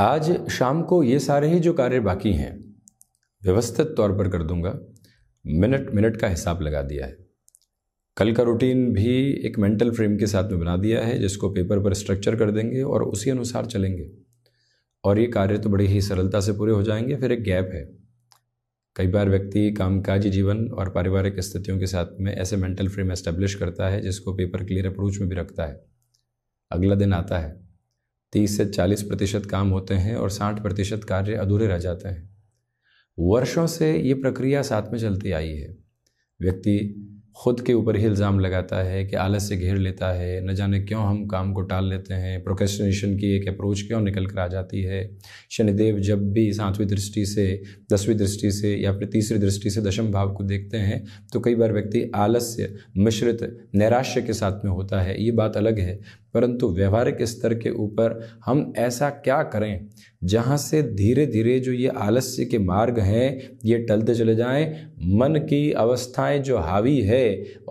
आज शाम को ये सारे ही जो कार्य बाकी हैं व्यवस्थित तौर पर कर दूंगा मिनट मिनट का हिसाब लगा दिया है कल का रूटीन भी एक मेंटल फ्रेम के साथ में बना दिया है जिसको पेपर पर स्ट्रक्चर कर देंगे और उसी अनुसार चलेंगे और ये कार्य तो बड़ी ही सरलता से पूरे हो जाएंगे फिर एक गैप है कई बार व्यक्ति कामकाजी जीवन और पारिवारिक स्थितियों के साथ में ऐसे मेंटल फ्रेम एस्टेब्लिश करता है जिसको पेपर क्लियर अप्रोच में भी रखता है अगला दिन आता है तीस से चालीस प्रतिशत काम होते हैं और साठ प्रतिशत कार्य अधूरे रह जाते हैं वर्षों से ये प्रक्रिया साथ में चलती आई है व्यक्ति खुद के ऊपर ही इल्ज़ाम लगाता है कि आलस से घेर लेता है न जाने क्यों हम काम को टाल लेते हैं प्रोकेस्टिनेशन की एक अप्रोच क्यों निकल कर आ जाती है शनिदेव जब भी सातवीं दृष्टि से दसवीं दृष्टि से या फिर तीसरी दृष्टि से दशम भाव को देखते हैं तो कई बार व्यक्ति आलस्य मिश्रित नैराश्य के साथ में होता है ये बात अलग है परंतु व्यवहारिक स्तर के ऊपर हम ऐसा क्या करें जहाँ से धीरे धीरे जो ये आलस्य के मार्ग हैं ये टलते चले जाएं मन की अवस्थाएं जो हावी है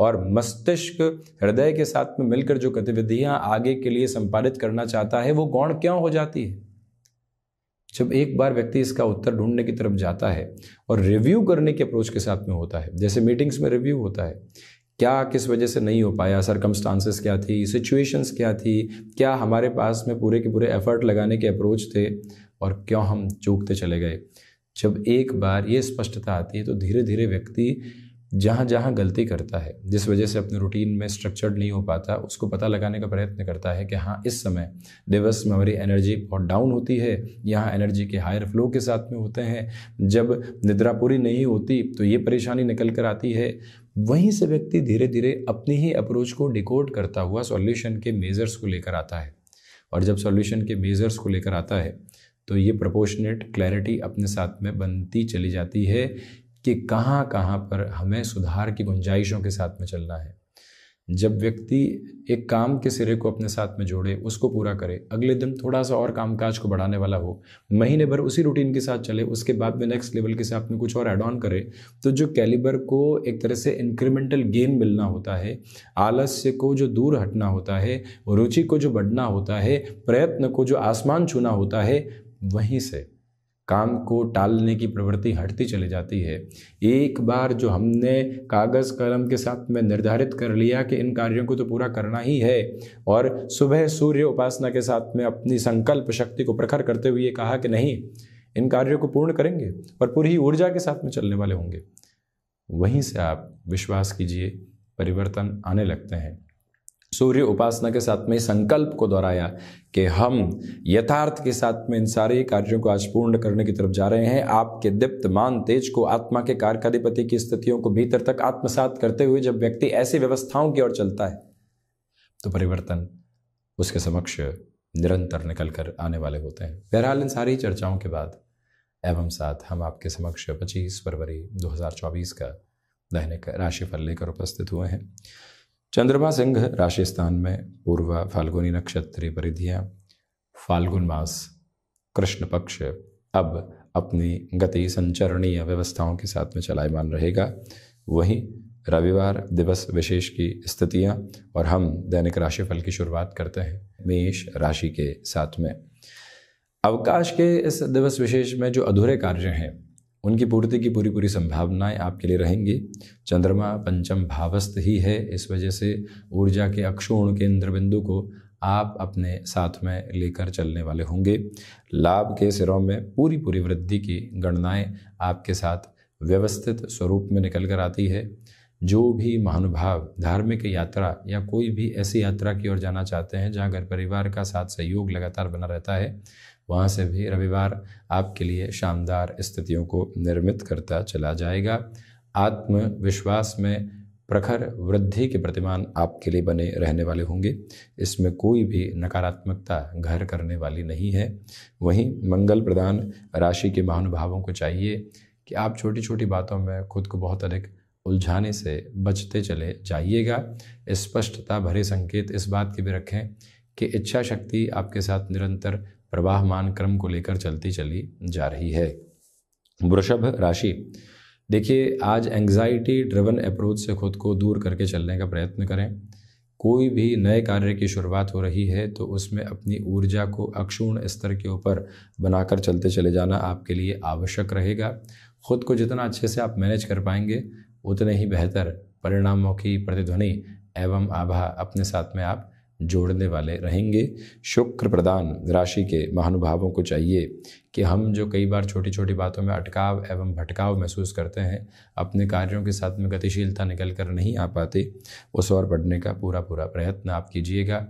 और मस्तिष्क हृदय के साथ में मिलकर जो गतिविधियाँ आगे के लिए संपादित करना चाहता है वो गौण क्यों हो जाती है जब एक बार व्यक्ति इसका उत्तर ढूंढने की तरफ जाता है और रिव्यू करने के अप्रोच के साथ में होता है जैसे मीटिंग्स में रिव्यू होता है क्या किस वजह से नहीं हो पाया सरकमस्टांसेस क्या थी सिचुएशंस क्या थी क्या हमारे पास में पूरे के पूरे एफर्ट लगाने के अप्रोच थे और क्यों हम चूकते चले गए जब एक बार ये स्पष्टता आती है तो धीरे धीरे व्यक्ति जहाँ जहाँ गलती करता है जिस वजह से अपने रूटीन में स्ट्रक्चर्ड नहीं हो पाता उसको पता लगाने का प्रयत्न करता है कि हाँ इस समय दिवस में हमारी एनर्जी बहुत डाउन होती है यहाँ एनर्जी के हायर फ्लो के साथ में होते हैं जब निद्रा पूरी नहीं होती तो ये परेशानी निकल कर आती है वहीं से व्यक्ति धीरे धीरे अपनी ही अप्रोच को डिकोड करता हुआ सॉल्यूशन के मेज़र्स को लेकर आता है और जब सॉल्यूशन के मेज़र्स को लेकर आता है तो ये प्रपोशनेट क्लैरिटी अपने साथ में बनती चली जाती है कि कहाँ कहाँ पर हमें सुधार की गुंजाइशों के साथ में चलना है जब व्यक्ति एक काम के सिरे को अपने साथ में जोड़े उसको पूरा करे अगले दिन थोड़ा सा और कामकाज को बढ़ाने वाला हो महीने भर उसी रूटीन के साथ चले उसके बाद में नेक्स्ट लेवल के साथ में कुछ और एड ऑन करे तो जो कैलिबर को एक तरह से इंक्रीमेंटल गेन मिलना होता है आलस्य को जो दूर हटना होता है रुचि को जो बढ़ना होता है प्रयत्न को जो आसमान छूना होता है वहीं से काम को टालने की प्रवृत्ति हटती चली जाती है एक बार जो हमने कागज़ कलम के साथ में निर्धारित कर लिया कि इन कार्यों को तो पूरा करना ही है और सुबह सूर्य उपासना के साथ में अपनी संकल्प शक्ति को प्रखर करते हुए कहा कि नहीं इन कार्यों को पूर्ण करेंगे और पूरी ऊर्जा के साथ में चलने वाले होंगे वहीं से आप विश्वास कीजिए परिवर्तन आने लगते हैं सूर्य उपासना के साथ में संकल्प को दोहराया कि हम यथार्थ के साथ में इन सारे कार्यों को आज पूर्ण करने की तरफ जा रहे हैं आपके मान तेज को आत्मा के कारकाधिपति की स्थितियों को भीतर तक आत्मसात करते हुए जब व्यक्ति ऐसी व्यवस्थाओं की ओर चलता है तो परिवर्तन उसके समक्ष निरंतर निकल कर आने वाले होते हैं बहरहाल इन सारी चर्चाओं के बाद एवं साथ हम आपके समक्ष 25 फरवरी 2024 का दैनिक राशिफल लेकर उपस्थित हुए हैं चंद्रमा सिंह राशि स्थान में पूर्व फाल्गुनी नक्षत्र परिधियाँ फाल्गुन मास कृष्ण पक्ष अब अपनी गति संचरणीय व्यवस्थाओं के साथ में चलायमान रहेगा वहीं रविवार दिवस विशेष की स्थितियां और हम दैनिक राशिफल की शुरुआत करते हैं मेष राशि के साथ में अवकाश के इस दिवस विशेष में जो अधूरे कार्य हैं उनकी पूर्ति की पूरी पूरी संभावनाएं आपके लिए रहेंगी चंद्रमा पंचम भावस्थ ही है इस वजह से ऊर्जा के अक्षोण केंद्र बिंदु को आप अपने साथ में लेकर चलने वाले होंगे लाभ के सिरों में पूरी पूरी वृद्धि की गणनाएं आपके साथ व्यवस्थित स्वरूप में निकल कर आती है जो भी महानुभाव धार्मिक यात्रा या कोई भी ऐसी यात्रा की ओर जाना चाहते हैं जहाँ घर परिवार का साथ सहयोग लगातार बना रहता है वहाँ से भी रविवार आपके लिए शानदार स्थितियों को निर्मित करता चला जाएगा आत्मविश्वास में प्रखर वृद्धि के प्रतिमान आपके लिए बने रहने वाले होंगे इसमें कोई भी नकारात्मकता घर करने वाली नहीं है वहीं मंगल प्रदान राशि के महानुभावों को चाहिए कि आप छोटी छोटी बातों में खुद को बहुत अधिक उलझाने से बचते चले जाइएगा स्पष्टता भरे संकेत इस बात के भी रखें कि इच्छा शक्ति आपके साथ निरंतर प्रवाहमान क्रम को लेकर चलती चली जा रही है वृषभ राशि देखिए आज एंग्जाइटी ड्रिवन अप्रोच से खुद को दूर करके चलने का प्रयत्न करें कोई भी नए कार्य की शुरुआत हो रही है तो उसमें अपनी ऊर्जा को अक्षुण स्तर के ऊपर बनाकर चलते चले जाना आपके लिए आवश्यक रहेगा खुद को जितना अच्छे से आप मैनेज कर पाएंगे उतने ही बेहतर परिणामों की प्रतिध्वनि एवं आभा अपने साथ में आप जोड़ने वाले रहेंगे शुक्र प्रदान राशि के महानुभावों को चाहिए कि हम जो कई बार छोटी छोटी बातों में अटकाव एवं भटकाव महसूस करते हैं अपने कार्यों के साथ में गतिशीलता निकल कर नहीं आ पाते उस ओर बढ़ने का पूरा पूरा प्रयत्न आप कीजिएगा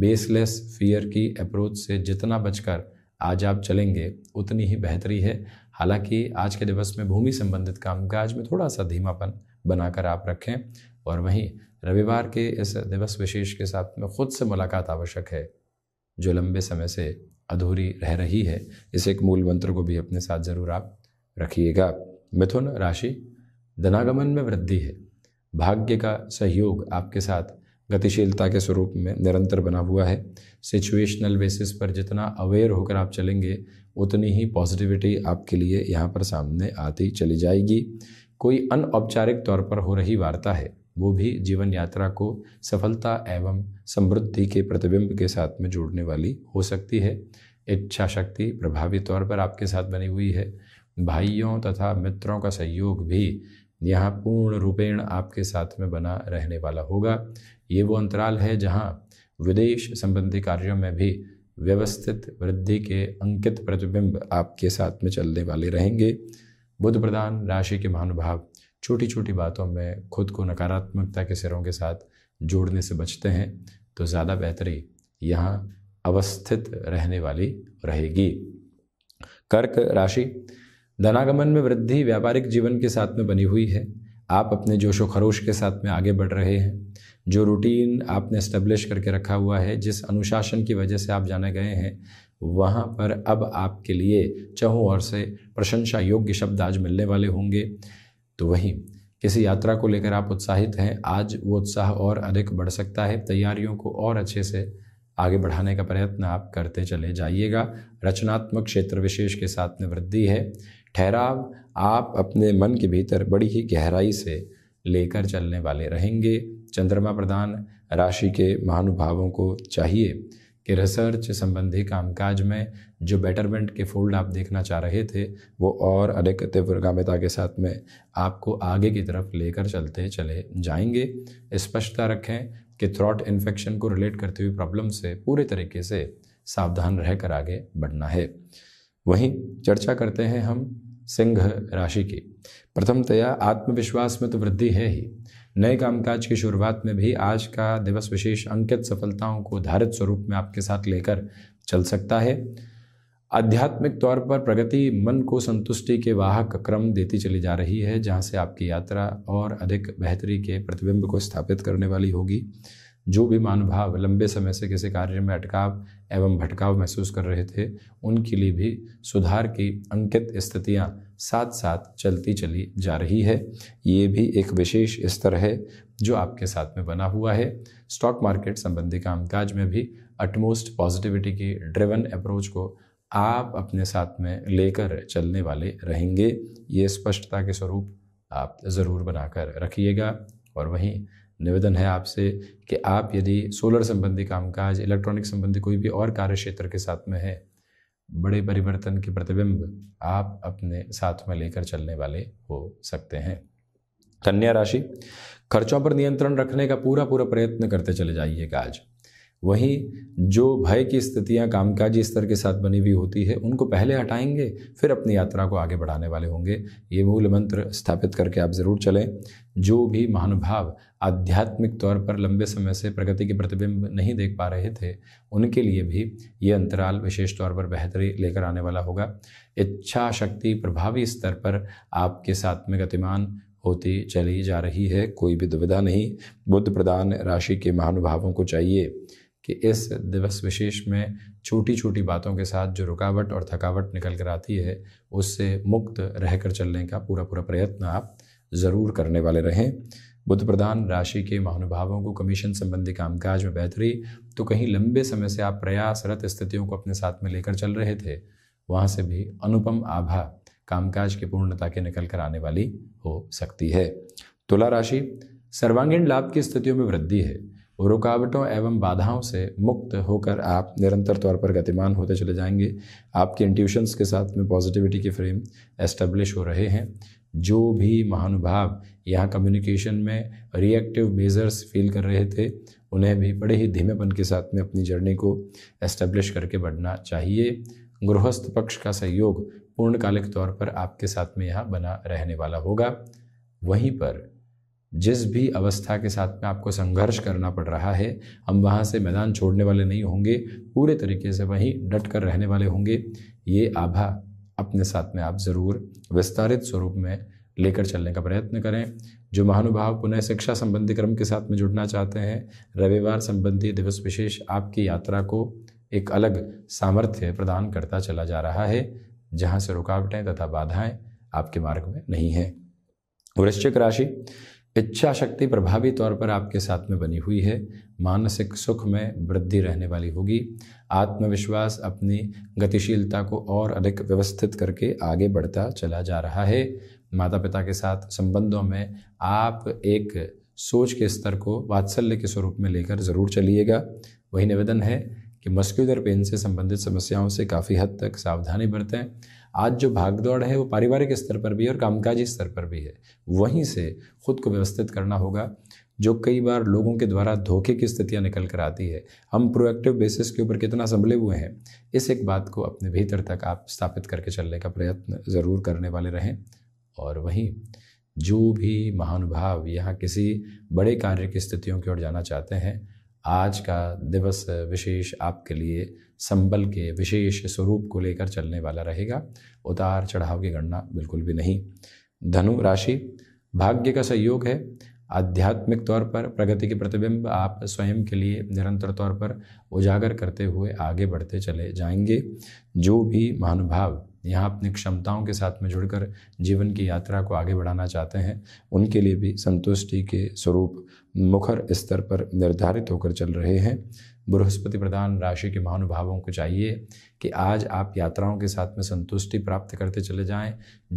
बेसलेस फियर की अप्रोच से जितना बचकर आज आप चलेंगे उतनी ही बेहतरी है हालांकि आज के दिवस में भूमि संबंधित कामकाज में थोड़ा सा धीमापन बनाकर आप रखें और वहीं रविवार के इस दिवस विशेष के साथ में खुद से मुलाकात आवश्यक है जो लंबे समय से अधूरी रह रही है इस एक मूल मंत्र को भी अपने साथ ज़रूर आप रखिएगा मिथुन राशि धनागमन में वृद्धि है भाग्य का सहयोग आपके साथ गतिशीलता के स्वरूप में निरंतर बना हुआ है सिचुएशनल बेसिस पर जितना अवेयर होकर आप चलेंगे उतनी ही पॉजिटिविटी आपके लिए यहाँ पर सामने आती चली जाएगी कोई अनौपचारिक तौर पर हो रही वार्ता है वो भी जीवन यात्रा को सफलता एवं समृद्धि के प्रतिबिंब के साथ में जोड़ने वाली हो सकती है इच्छा शक्ति प्रभावी तौर पर आपके साथ बनी हुई है भाइयों तथा मित्रों का सहयोग भी यहाँ पूर्ण रूपेण आपके साथ में बना रहने वाला होगा ये वो अंतराल है जहाँ विदेश संबंधी कार्यों में भी व्यवस्थित वृद्धि के अंकित प्रतिबिंब आपके साथ में चलने वाले रहेंगे बुद्ध प्रधान राशि के महानुभाव छोटी छोटी बातों में खुद को नकारात्मकता के सिरों के साथ जोड़ने से बचते हैं तो ज़्यादा बेहतरी यहाँ अवस्थित रहने वाली रहेगी कर्क राशि धनागमन में वृद्धि व्यापारिक जीवन के साथ में बनी हुई है आप अपने जोश व खरोश के साथ में आगे बढ़ रहे हैं जो रूटीन आपने इस्टेब्लिश करके रखा हुआ है जिस अनुशासन की वजह से आप जाने गए हैं वहाँ पर अब आपके लिए चहों और से प्रशंसा योग्य शब्द आज मिलने वाले होंगे तो वही किसी यात्रा को लेकर आप उत्साहित हैं आज वो उत्साह और अधिक बढ़ सकता है तैयारियों को और अच्छे से आगे बढ़ाने का प्रयत्न आप करते चले जाइएगा रचनात्मक क्षेत्र विशेष के साथ में वृद्धि है ठहराव आप अपने मन के भीतर बड़ी ही गहराई से लेकर चलने वाले रहेंगे चंद्रमा प्रदान राशि के महानुभावों को चाहिए कि रिसर्च संबंधी कामकाज में जो बेटरमेंट के फोल्ड आप देखना चाह रहे थे वो और अनेक तीव्रगामिता के साथ में आपको आगे की तरफ लेकर चलते चले जाएंगे स्पष्टता रखें कि थ्रॉट इन्फेक्शन को रिलेट करते हुए प्रॉब्लम से पूरे तरीके से सावधान रहकर आगे बढ़ना है वहीं चर्चा करते हैं हम सिंह राशि की प्रथमतया आत्मविश्वास में तो वृद्धि है ही नए कामकाज की शुरुआत में भी आज का दिवस विशेष अंकित सफलताओं को धारित स्वरूप में आपके साथ लेकर चल सकता है आध्यात्मिक तौर पर प्रगति मन को संतुष्टि के वाहक क्रम देती चली जा रही है जहाँ से आपकी यात्रा और अधिक बेहतरी के प्रतिबिंब को स्थापित करने वाली होगी जो भी मानुभाव लंबे समय से किसी कार्य में अटकाव एवं भटकाव महसूस कर रहे थे उनके लिए भी सुधार की अंकित स्थितियाँ साथ साथ चलती चली जा रही है ये भी एक विशेष स्तर है जो आपके साथ में बना हुआ है स्टॉक मार्केट संबंधी कामकाज में भी अटमोस्ट पॉजिटिविटी की ड्रिवन अप्रोच को आप अपने साथ में लेकर चलने वाले रहेंगे ये स्पष्टता के स्वरूप आप ज़रूर बनाकर रखिएगा और वहीं निवेदन है आपसे कि आप यदि सोलर संबंधी कामकाज इलेक्ट्रॉनिक संबंधी कोई भी और कार्य क्षेत्र के साथ में है बड़े परिवर्तन के प्रतिबिंब आप अपने साथ में लेकर चलने वाले हो सकते हैं कन्या राशि खर्चों पर नियंत्रण रखने का पूरा पूरा प्रयत्न करते चले जाइएगा आज वहीं जो भय की स्थितियां कामकाजी स्तर के साथ बनी हुई होती है उनको पहले हटाएंगे फिर अपनी यात्रा को आगे बढ़ाने वाले होंगे ये मूल मंत्र स्थापित करके आप ज़रूर चलें जो भी महानुभाव आध्यात्मिक तौर पर लंबे समय से प्रगति के प्रतिबिंब नहीं देख पा रहे थे उनके लिए भी ये अंतराल विशेष तौर पर बेहतरी लेकर आने वाला होगा इच्छा शक्ति प्रभावी स्तर पर आपके साथ में गतिमान होती चली जा रही है कोई भी दुविधा नहीं बुद्ध प्रदान राशि के महानुभावों को चाहिए कि इस दिवस विशेष में छोटी छोटी बातों के साथ जो रुकावट और थकावट निकल कर आती है उससे मुक्त रहकर चलने का पूरा पूरा प्रयत्न आप ज़रूर करने वाले रहें बुद्ध प्रधान राशि के महानुभावों को कमीशन संबंधी कामकाज में बेहतरी तो कहीं लंबे समय से आप प्रयासरत स्थितियों को अपने साथ में लेकर चल रहे थे वहाँ से भी अनुपम आभा कामकाज की पूर्णता के निकल कर आने वाली हो सकती है तुला राशि सर्वांगीण लाभ की स्थितियों में वृद्धि है रुकावटों एवं बाधाओं से मुक्त होकर आप निरंतर तौर पर गतिमान होते चले जाएंगे आपके इंट्यूशंस के साथ में पॉजिटिविटी के फ्रेम एस्टेब्लिश हो रहे हैं जो भी महानुभाव यहाँ कम्युनिकेशन में रिएक्टिव मेजर्स फील कर रहे थे उन्हें भी बड़े ही धीमेपन के साथ में अपनी जर्नी को एस्टेब्लिश करके बढ़ना चाहिए गृहस्थ पक्ष का सहयोग पूर्णकालिक तौर पर आपके साथ में यहाँ बना रहने वाला होगा वहीं पर जिस भी अवस्था के साथ में आपको संघर्ष करना पड़ रहा है हम वहाँ से मैदान छोड़ने वाले नहीं होंगे पूरे तरीके से वहीं डट कर रहने वाले होंगे ये आभा अपने साथ में आप ज़रूर विस्तारित स्वरूप में लेकर चलने का प्रयत्न करें जो महानुभाव पुनः शिक्षा संबंधी क्रम के साथ में जुड़ना चाहते हैं रविवार संबंधी दिवस विशेष आपकी यात्रा को एक अलग सामर्थ्य प्रदान करता चला जा रहा है जहाँ से रुकावटें तथा बाधाएं आपके मार्ग में नहीं हैं वृश्चिक राशि इच्छा शक्ति प्रभावी तौर पर आपके साथ में बनी हुई है मानसिक सुख में वृद्धि रहने वाली होगी आत्मविश्वास अपनी गतिशीलता को और अधिक व्यवस्थित करके आगे बढ़ता चला जा रहा है माता पिता के साथ संबंधों में आप एक सोच के स्तर को वात्सल्य के स्वरूप में लेकर ज़रूर चलिएगा वही निवेदन है कि मस्क्यूलर पेन से संबंधित समस्याओं से काफ़ी हद तक सावधानी बरतें आज जो भागदौड़ है वो पारिवारिक स्तर पर भी है और कामकाजी स्तर पर भी है वहीं से खुद को व्यवस्थित करना होगा जो कई बार लोगों के द्वारा धोखे की स्थितियां निकल कर आती है हम प्रोएक्टिव बेसिस के ऊपर कितना संभले हुए हैं इस एक बात को अपने भीतर तक आप स्थापित करके चलने का प्रयत्न ज़रूर करने वाले रहें और वहीं जो भी महानुभाव यहाँ किसी बड़े कार्य की स्थितियों की ओर जाना चाहते हैं आज का दिवस विशेष आपके लिए संबल के विशेष स्वरूप को लेकर चलने वाला रहेगा उतार चढ़ाव की गणना बिल्कुल भी नहीं धनु राशि भाग्य का सहयोग है आध्यात्मिक तौर पर प्रगति के प्रतिबिंब आप स्वयं के लिए निरंतर तौर पर उजागर करते हुए आगे बढ़ते चले जाएंगे जो भी महानुभाव यहाँ अपनी क्षमताओं के साथ में जुड़कर जीवन की यात्रा को आगे बढ़ाना चाहते हैं उनके लिए भी संतुष्टि के स्वरूप मुखर स्तर पर निर्धारित होकर चल रहे हैं बृहस्पति प्रधान राशि के महानुभावों को चाहिए कि आज आप यात्राओं के साथ में संतुष्टि प्राप्त करते चले जाएं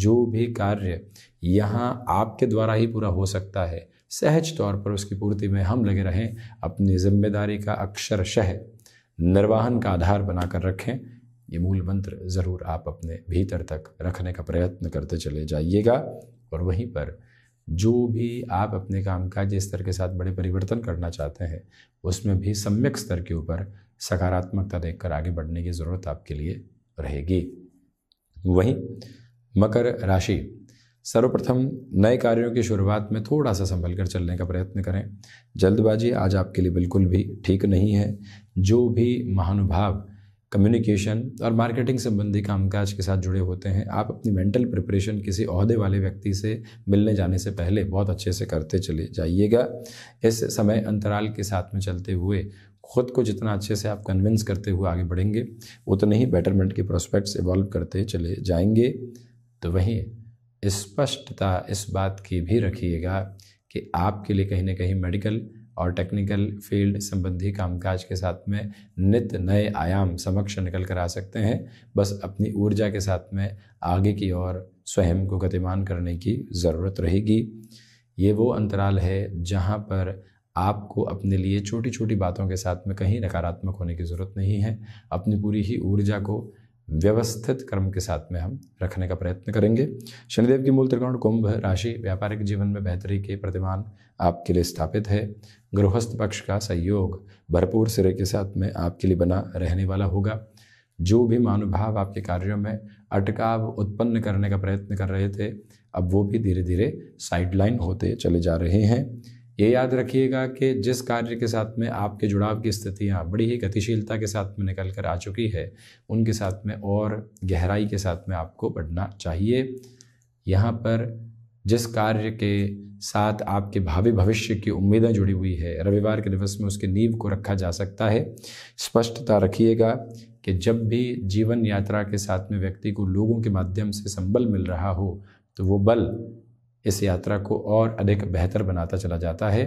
जो भी कार्य यहाँ आपके द्वारा ही पूरा हो सकता है सहज तौर पर उसकी पूर्ति में हम लगे रहें अपनी जिम्मेदारी का अक्षरशह निर्वाहन का आधार बनाकर रखें ये मूल मंत्र ज़रूर आप अपने भीतर तक रखने का प्रयत्न करते चले जाइएगा और वहीं पर जो भी आप अपने काम जिस स्तर के साथ बड़े परिवर्तन करना चाहते हैं उसमें भी सम्यक स्तर के ऊपर सकारात्मकता देखकर आगे बढ़ने की ज़रूरत आपके लिए रहेगी वहीं मकर राशि सर्वप्रथम नए कार्यों की शुरुआत में थोड़ा सा संभल कर चलने का प्रयत्न करें जल्दबाजी आज आपके लिए बिल्कुल भी ठीक नहीं है जो भी महानुभाव कम्युनिकेशन और मार्केटिंग संबंधी कामकाज के साथ जुड़े होते हैं आप अपनी मेंटल प्रिपरेशन किसी अहदे वाले व्यक्ति से मिलने जाने से पहले बहुत अच्छे से करते चले जाइएगा इस समय अंतराल के साथ में चलते हुए खुद को जितना अच्छे से आप कन्विंस करते हुए आगे बढ़ेंगे उतने ही बेटरमेंट के प्रोस्पेक्ट्स इवॉल्व करते चले जाएंगे तो वहीं स्पष्टता इस, इस बात की भी रखिएगा कि आपके लिए कहीं ना कहीं मेडिकल और टेक्निकल फील्ड संबंधी कामकाज के साथ में नित्य नए आयाम समक्ष निकल कर आ सकते हैं बस अपनी ऊर्जा के साथ में आगे की ओर स्वयं को गतिमान करने की ज़रूरत रहेगी ये वो अंतराल है जहाँ पर आपको अपने लिए छोटी छोटी बातों के साथ में कहीं नकारात्मक होने की ज़रूरत नहीं है अपनी पूरी ही ऊर्जा को व्यवस्थित क्रम के साथ में हम रखने का प्रयत्न करेंगे शनिदेव की मूल त्रिकोण कुंभ राशि व्यापारिक जीवन में बेहतरी के प्रतिमान आपके लिए स्थापित है गृहस्थ पक्ष का सहयोग भरपूर सिरे के साथ में आपके लिए बना रहने वाला होगा जो भी मानुभाव आपके कार्यों में अटकाव उत्पन्न करने का प्रयत्न कर रहे थे अब वो भी धीरे धीरे साइडलाइन होते चले जा रहे हैं ये याद रखिएगा कि जिस कार्य के साथ में आपके जुड़ाव की स्थितियाँ बड़ी ही गतिशीलता के साथ में निकल कर आ चुकी है उनके साथ में और गहराई के साथ में आपको बढ़ना चाहिए यहाँ पर जिस कार्य के साथ आपके भावी भविष्य की उम्मीदें जुड़ी हुई है रविवार के दिवस में उसकी नींव को रखा जा सकता है स्पष्टता रखिएगा कि जब भी जीवन यात्रा के साथ में व्यक्ति को लोगों के माध्यम से संबल मिल रहा हो तो वो बल इस यात्रा को और अधिक बेहतर बनाता चला जाता है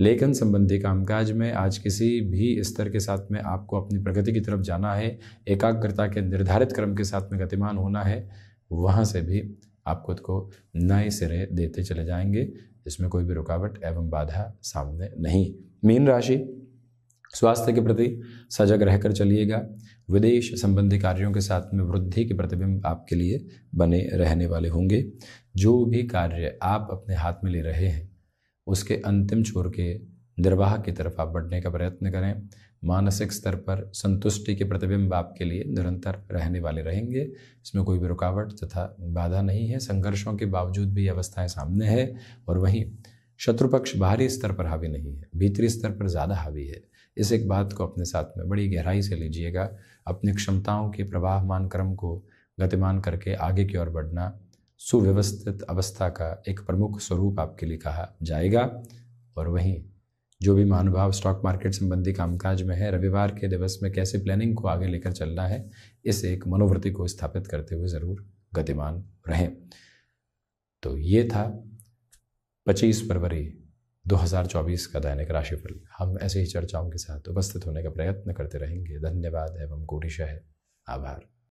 लेखन संबंधी कामकाज में आज किसी भी स्तर के साथ में आपको अपनी प्रगति की तरफ जाना है एकाग्रता के निर्धारित क्रम के साथ में गतिमान होना है वहाँ से भी आप खुद को नए सिरे देते चले जाएंगे इसमें कोई भी रुकावट एवं बाधा सामने नहीं मीन राशि स्वास्थ्य के प्रति सजग रहकर चलिएगा विदेश संबंधी कार्यों के साथ में वृद्धि के प्रतिबिंब आपके लिए बने रहने वाले होंगे जो भी कार्य आप अपने हाथ में ले रहे हैं उसके अंतिम छोर के निर्वाह की तरफ आप बढ़ने का प्रयत्न करें मानसिक स्तर पर संतुष्टि के प्रतिबिंब आपके लिए निरंतर रहने वाले रहेंगे इसमें कोई भी रुकावट तथा बाधा नहीं है संघर्षों के बावजूद भी अवस्थाएं सामने है और वहीं शत्रुपक्ष बाहरी स्तर पर हावी नहीं है भीतरी स्तर पर ज़्यादा हावी है इस एक बात को अपने साथ में बड़ी गहराई से लीजिएगा अपनी क्षमताओं के प्रवाहमान क्रम को गतिमान करके आगे की ओर बढ़ना सुव्यवस्थित अवस्था का एक प्रमुख स्वरूप आपके लिए कहा जाएगा और वहीं जो भी महानुभाव स्टॉक मार्केट संबंधी कामकाज में है रविवार के दिवस में कैसे प्लानिंग को आगे लेकर चलना है इस एक मनोवृत्ति को स्थापित करते हुए ज़रूर गतिमान रहें तो ये था 25 फरवरी 2024 का दैनिक राशिफल हम ऐसे ही चर्चाओं के साथ उपस्थित होने का प्रयत्न करते रहेंगे धन्यवाद एवं कोटिशाह आभार